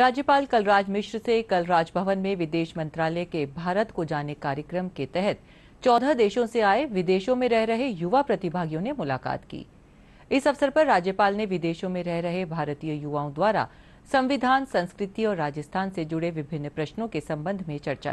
राज्यपाल कलराज मिश्र से कल राजभवन में विदेश मंत्रालय के भारत को जाने कार्यक्रम के तहत चौदह देशों से आए विदेशों में रह रहे युवा प्रतिभागियों ने मुलाकात की इस अवसर पर राज्यपाल ने विदेशों में रह रहे भारतीय युवाओं द्वारा संविधान संस्कृति और राजस्थान से जुड़े विभिन्न प्रश्नों के संबंध में चर्चा